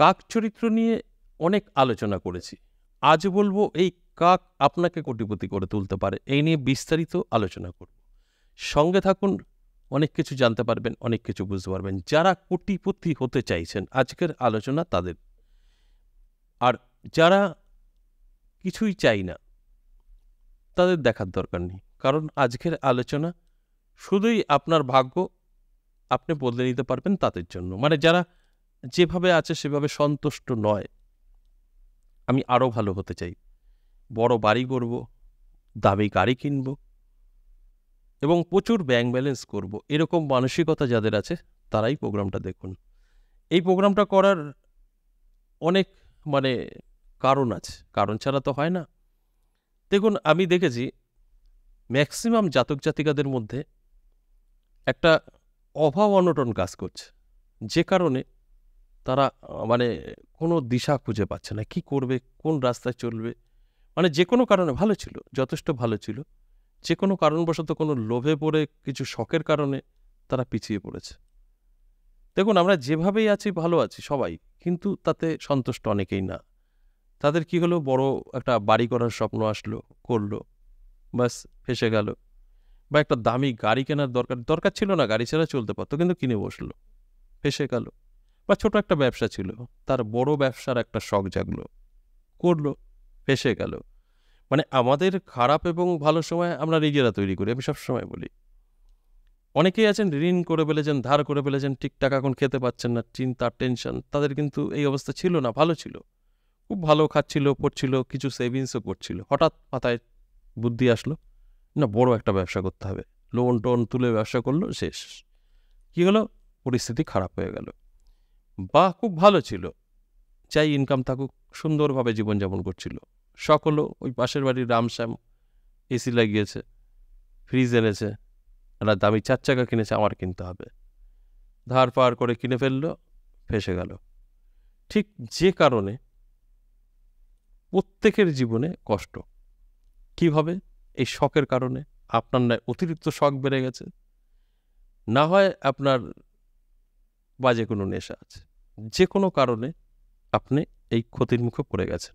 কাক চরিত্র নিয়ে অনেক আলোচনা করেছি আজ বলবো এই কাক আপনাকে কোটিপতি করে তুলতে পারে এই নিয়ে বিস্তারিত আলোচনা করব সঙ্গে থাকুন অনেক কিছু জানতে পারবেন অনেক কিছু বুঝতে পারবেন যারা কোটিপতি হতে চাইছেন আজকের আলোচনা তাদের আর যারা কিছুই চাই না তাদের দেখার দরকার নেই কারণ আজকের আলোচনা শুধুই আপনার ভাগ্য আপনি বদলে নিতে পারবেন তাদের জন্য মানে যারা যেভাবে আছে সেভাবে সন্তুষ্ট নয় আমি আরও ভালো হতে চাই বড় বাড়ি করব দামি গাড়ি কিনব এবং প্রচুর ব্যাংক ব্যালেন্স করব এরকম মানসিকতা যাদের আছে তারাই প্রোগ্রামটা দেখুন এই প্রোগ্রামটা করার অনেক মানে কারণ আছে কারণ ছাড়া তো হয় না দেখুন আমি দেখেছি ম্যাক্সিমাম জাতক জাতিকাদের মধ্যে একটা অভাব অনটন কাজ করছে যে কারণে তারা মানে কোনো দিশা খুঁজে পাচ্ছে না কি করবে কোন রাস্তায় চলবে মানে যে কোনো কারণে ভালো ছিল যথেষ্ট ভালো ছিল যে কোনো কারণবশত কোনো লোভে পড়ে কিছু শখের কারণে তারা পিছিয়ে পড়েছে দেখুন আমরা যেভাবেই আছি ভালো আছি সবাই কিন্তু তাতে সন্তুষ্ট অনেকেই না তাদের কি হলো বড় একটা বাড়ি করার স্বপ্ন আসলো করলো বাস ফেসে গেল বা একটা দামি গাড়ি কেনার দরকার দরকার ছিল না গাড়ি ছাড়া চলতে পারতো কিন্তু কিনে বসলো ফেসে গেল বা ছোট একটা ব্যবসা ছিল তার বড় ব্যবসার একটা শখ জাগলো করল ফেসে গেল মানে আমাদের খারাপ এবং ভালো সময় আমরা নিজেরা তৈরি করি আমি সবসময় বলি অনেকেই আছেন ঋণ করে ফেলেছেন ধার করে ফেলেছেন ঠিকঠাক এখন খেতে পাচ্ছেন না চিন্তা টেনশন তাদের কিন্তু এই অবস্থা ছিল না ভালো ছিল খুব ভালো খাচ্ছিল পড়ছিল কিছু সেভিংসও করছিল হঠাৎ পাতায় বুদ্ধি আসলো না বড় একটা ব্যবসা করতে হবে লোন টোন তুলে ব্যবসা করলো শেষ কী হলো পরিস্থিতি খারাপ হয়ে গেল বা খুব ভালো ছিল যাই ইনকাম থাকুক সুন্দরভাবে জীবনযাপন করছিল সকলও ওই পাশের বাড়ির রামশ্যাম এসি লাগিয়েছে ফ্রিজ এনেছে একটা দামি চার চাকা কিনেছে আমার কিনতে হবে ধার পার করে কিনে ফেললো ফেসে গেল ঠিক যে কারণে প্রত্যেকের জীবনে কষ্ট কিভাবে এই শখের কারণে আপনার নয় অতিরিক্ত শখ বেড়ে গেছে না হয় আপনার বা যে কোনো নেশা আছে যে কোনো কারণে আপনি এই ক্ষতির মুখে পড়ে গেছেন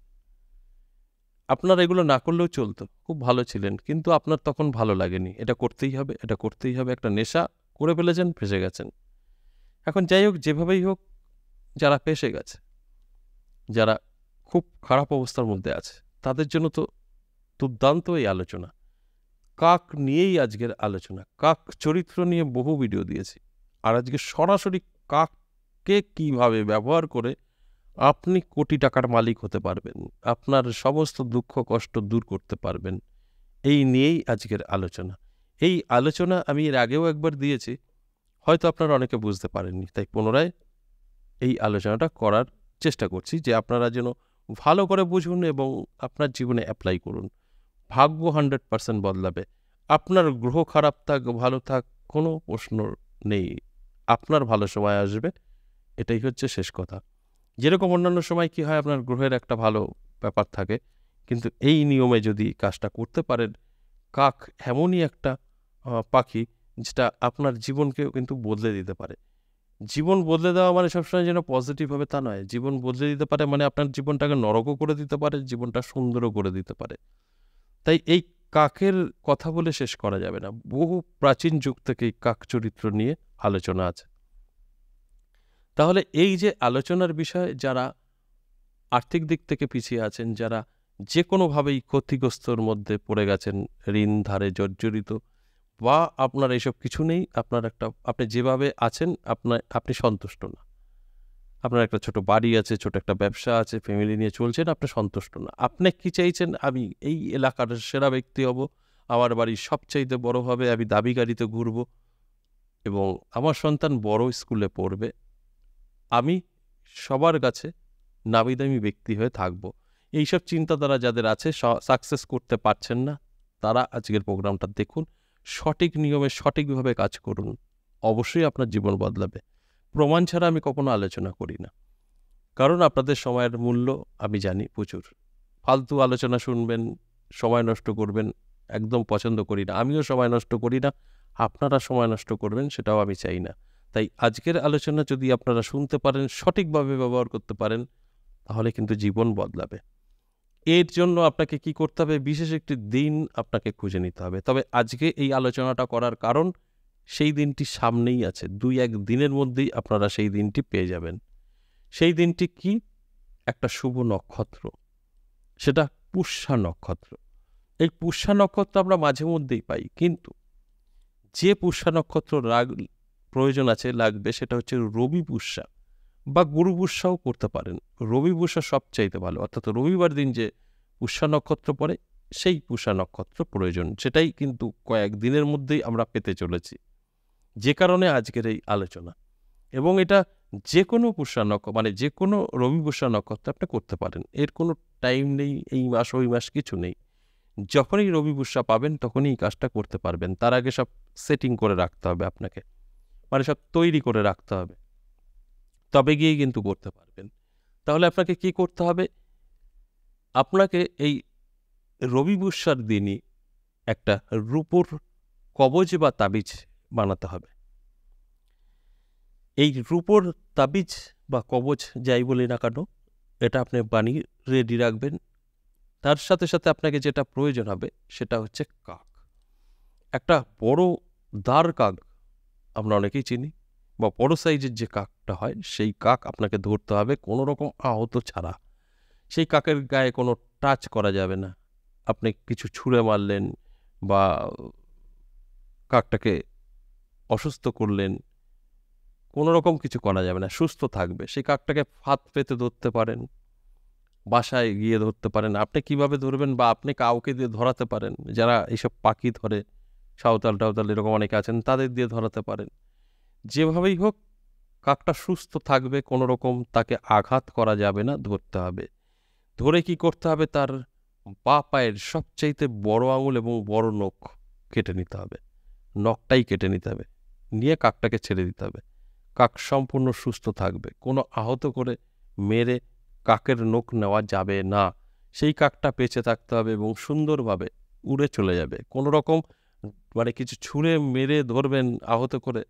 আপনার এগুলো না করলেও চলতো খুব ভালো ছিলেন কিন্তু আপনার তখন ভালো লাগেনি এটা করতেই হবে এটা করতেই হবে একটা নেশা করে ফেলেছেন ফেসে গেছেন এখন যাই হোক যেভাবেই হোক যারা ফেসে গেছে যারা খুব খারাপ অবস্থার মধ্যে আছে তাদের জন্য তো দুর্দান্ত এই আলোচনা কাক নিয়েই আজকের আলোচনা কাক চরিত্র নিয়ে বহু ভিডিও দিয়েছি আর আজকে সরাসরি কাককে কিভাবে ব্যবহার করে আপনি কোটি টাকার মালিক হতে পারবেন আপনার সমস্ত দুঃখ কষ্ট দূর করতে পারবেন এই নিয়েই আজকের আলোচনা এই আলোচনা আমি এর আগেও একবার দিয়েছি হয়তো আপনারা অনেকে বুঝতে পারেননি তাই পুনরায় এই আলোচনাটা করার চেষ্টা করছি যে আপনারা যেন ভালো করে বুঝুন এবং আপনার জীবনে অ্যাপ্লাই করুন ভাগ্য হান্ড্রেড পার্সেন্ট বদলাবে আপনার গ্রহ খারাপ থাক ভালো থাক কোনো প্রশ্ন নেই আপনার ভালো সময় আসবে এটাই হচ্ছে শেষ কথা যেরকম অন্যান্য সময় কি হয় আপনার গ্রহের একটা ভালো ব্যাপার থাকে কিন্তু এই নিয়মে যদি কাজটা করতে পারেন কাক এমনই একটা পাখি যেটা আপনার জীবনকেও কিন্তু বদলে দিতে পারে জীবন বদলে দেওয়া মানে সবসময় যেন পজিটিভ হবে তা নয় জীবন বদলে দিতে পারে মানে আপনার জীবনটাকে নরকও করে দিতে পারে জীবনটা সুন্দরও করে দিতে পারে তাই এই কাকের কথা বলে শেষ করা যাবে না বহু প্রাচীন যুগ থেকেই কাক চরিত্র নিয়ে আলোচনা আছে তাহলে এই যে আলোচনার বিষয়ে যারা আর্থিক দিক থেকে পিছিয়ে আছেন যারা যে কোনোভাবেই ক্ষতিগ্রস্তর মধ্যে পড়ে গেছেন ঋণ ধারে জর্জরিত বা আপনার এসব কিছু নেই আপনার একটা আপনি যেভাবে আছেন আপনার আপনি সন্তুষ্ট না আপনার একটা ছোট বাড়ি আছে ছোট একটা ব্যবসা আছে ফ্যামিলি নিয়ে চলছেন আপনি সন্তুষ্ট না আপনি কি চাইছেন আমি এই এলাকার সেরা ব্যক্তি হব আমার বাড়ি সবচাইতে বড় হবে আমি দাবি গাড়িতে ঘুরব এবং আমার সন্তান বড় স্কুলে পড়বে আমি সবার কাছে নামি দামি ব্যক্তি হয়ে থাকব এইসব চিন্তাধারা যাদের আছে সাকসেস করতে পারছেন না তারা আজকের প্রোগ্রামটা দেখুন সঠিক নিয়মে সঠিকভাবে কাজ করুন অবশ্যই আপনার জীবন বদলাবে প্রমাণ ছাড়া আমি কখনো আলোচনা করি না কারণ আপনাদের সময়ের মূল্য আমি জানি প্রচুর ফালতু আলোচনা শুনবেন সময় নষ্ট করবেন একদম পছন্দ করি না আমিও সময় নষ্ট করি না আপনারা সময় নষ্ট করবেন সেটাও আমি চাই না তাই আজকের আলোচনা যদি আপনারা শুনতে পারেন সঠিকভাবে ব্যবহার করতে পারেন তাহলে কিন্তু জীবন বদলাবে এর জন্য আপনাকে কি করতে হবে বিশেষ একটি দিন আপনাকে খুঁজে নিতে হবে তবে আজকে এই আলোচনাটা করার কারণ সেই দিনটি সামনেই আছে দুই এক দিনের মধ্যেই আপনারা সেই দিনটি পেয়ে যাবেন সেই দিনটি কি একটা শুভ নক্ষত্র সেটা পুষ্যা নক্ষত্র এই পুষ্যা নক্ষত্র আমরা মাঝে মধ্যেই পাই কিন্তু যে পুষ্যা নক্ষত্র রাগ প্রয়োজন আছে লাগবে সেটা হচ্ছে রবি পুষ্যা বা গুরু পুষ্যাও করতে পারেন রবি পুষ্যা সবচাইতে ভালো অর্থাৎ রবিবার দিন যে পুষ্যা নক্ষত্র পড়ে সেই পুষা নক্ষত্র প্রয়োজন সেটাই কিন্তু কয়েক দিনের মধ্যেই আমরা পেতে চলেছি যে কারণে আজকের এই আলোচনা এবং এটা যে কোনো পুষা নক্ষত্র মানে যে কোনো রবি পুষা নক্ষত্র আপনি করতে পারেন এর কোনো টাইম নেই এই মাস ওই মাস কিছু নেই যখনই রবি পুষা পাবেন তখনই এই কাজটা করতে পারবেন তার আগে সব সেটিং করে রাখতে হবে আপনাকে মানে সব তৈরি করে রাখতে হবে তবে গিয়ে কিন্তু করতে পারবেন তাহলে আপনাকে কি করতে হবে আপনাকে এই রবি বুসার দিনই একটা রূপোর কবজ বা তাবিজ বানাতে হবে এই রূপোর তাবিজ বা কবচ যাই বলি না কেন এটা আপনি বানিয়ে রেডি রাখবেন তার সাথে সাথে আপনাকে যেটা প্রয়োজন হবে সেটা হচ্ছে কাক একটা বড় দার কাক আমরা অনেকেই চিনি বা বড় সাইজের যে কাকটা হয় সেই কাক আপনাকে ধরতে হবে কোনো রকম আহত ছাড়া সেই কাকের গায়ে কোনো টাচ করা যাবে না আপনি কিছু ছুঁড়ে মারলেন বা কাকটাকে অসুস্থ করলেন কোনো রকম কিছু করা যাবে না সুস্থ থাকবে সেই কাকটাকে ফাঁদ পেতে ধরতে পারেন বাসায় গিয়ে ধরতে পারেন আপনি কিভাবে ধরবেন বা আপনি কাউকে দিয়ে ধরাতে পারেন যারা এইসব পাখি ধরে সাঁওতাল টাউতাল এরকম অনেকে আছেন তাদের দিয়ে ধরাতে পারেন যেভাবেই হোক কাকটা সুস্থ থাকবে কোনো রকম তাকে আঘাত করা যাবে না ধরতে হবে ধরে কি করতে হবে তার বা পায়ের সবচাইতে বড় আঙুল এবং বড় নখ কেটে নিতে হবে নখটাই কেটে নিতে হবে নিয়ে কাকটাকে ছেড়ে দিতে হবে কাক সম্পূর্ণ সুস্থ থাকবে কোনো আহত করে মেরে কাকের নোখ নেওয়া যাবে না সেই কাকটা বেঁচে থাকতে হবে এবং সুন্দরভাবে উড়ে চলে যাবে কোনো রকম মানে কিছু ছুঁড়ে মেরে ধরবেন আহত করে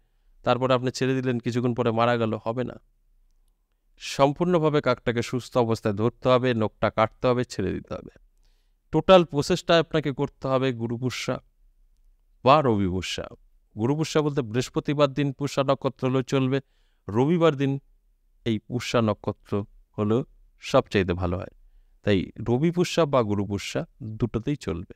তারপরে আপনি ছেড়ে দিলেন কিছুক্ষণ পরে মারা গেল হবে না সম্পূর্ণভাবে কাকটাকে সুস্থ অবস্থায় ধরতে হবে নখটা কাটতে হবে ছেড়ে দিতে হবে টোটাল প্রসেসটা আপনাকে করতে হবে গুরুপুষা বা রবিপুষা গুরু বলতে বৃহস্পতিবার দিন পুষা নক্ষত্র হলে চলবে রবিবার দিন এই পুষা নক্ষত্র হলেও সবচাইতে ভালো হয় তাই রবি পুষা বা গুরু দুটোতেই চলবে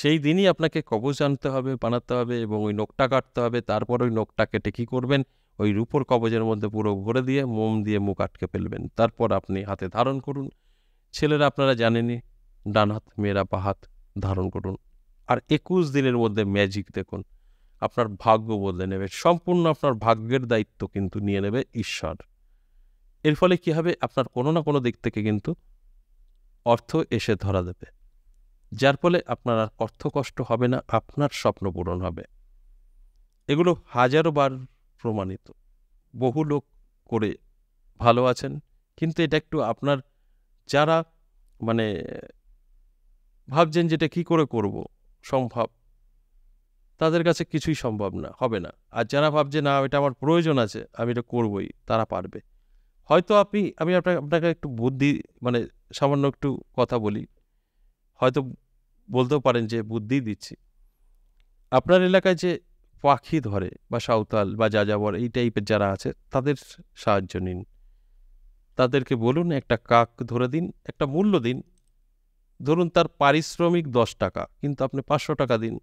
সেই দিনই আপনাকে কবচ আনতে হবে বানাতে হবে এবং ওই নোকটা কাটতে হবে তারপর ওই নোকটা কেটে কী করবেন ওই রূপোর কবজের মধ্যে পুরো ভরে দিয়ে মোম দিয়ে মুখ আটকে ফেলবেন তারপর আপনি হাতে ধারণ করুন ছেলেরা আপনারা জানেনি ডান হাত মেয়েরা বা হাত ধারণ করুন আর একুশ দিনের মধ্যে ম্যাজিক দেখুন আপনার ভাগ্য বদলে নেবে সম্পূর্ণ আপনার ভাগ্যের দায়িত্ব কিন্তু নিয়ে নেবে ঈশ্বর এর ফলে কী হবে আপনার কোনো না কোনো দিক থেকে কিন্তু অর্থ এসে ধরা দেবে যার ফলে আপনার আর অর্থ কষ্ট হবে না আপনার স্বপ্ন পূরণ হবে এগুলো হাজারো বার প্রমাণিত বহু লোক করে ভালো আছেন কিন্তু এটা একটু আপনার যারা মানে ভাবছেন যেটা কি করে করব সম্ভব তাদের কাছে কিছুই সম্ভব না হবে না আর যারা ভাবছে না এটা আমার প্রয়োজন আছে আমি এটা করবই তারা পারবে হয়তো আপনি আমি আপনাকে আপনাকে একটু বুদ্ধি মানে সামান্য একটু কথা বলি হয়তো বলতেও পারেন যে বুদ্ধি দিচ্ছি আপনার এলাকায় যে পাখি ধরে বা সাঁওতাল বা যাযাবর এই টাইপের যারা আছে তাদের সাহায্য নিন তাদেরকে বলুন একটা কাক ধরে দিন একটা মূল্য দিন ধরুন তার পারিশ্রমিক দশ টাকা কিন্তু আপনি পাঁচশো টাকা দিন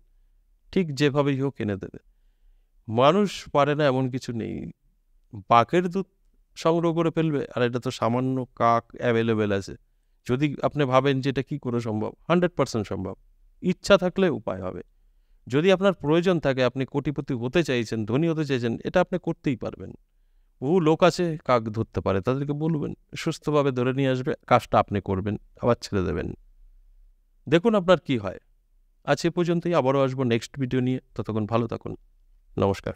ঠিক যেভাবেই হোক এনে দেবে মানুষ পারে না এমন কিছু নেই বাঘের দুধ সংগ্রহ করে ফেলবে আর এটা তো সামান্য কাক অ্যাভেলেবেল আছে যদি আপনি ভাবেন যে এটা কী করে সম্ভব হান্ড্রেড পারসেন্ট সম্ভব ইচ্ছা থাকলে উপায় হবে যদি আপনার প্রয়োজন থাকে আপনি কোটিপতি হতে চাইছেন ধনী হতে চাইছেন এটা আপনি করতেই পারবেন বহু লোক আছে কাক ধরতে পারে তাদেরকে বলবেন সুস্থভাবে ধরে নিয়ে আসবে কাজটা আপনি করবেন আবার ছেড়ে দেবেন দেখুন আপনার কি হয় আজ এ পর্যন্তই আবারও আসবো নেক্সট ভিডিও নিয়ে ততক্ষণ ভালো থাকুন নমস্কার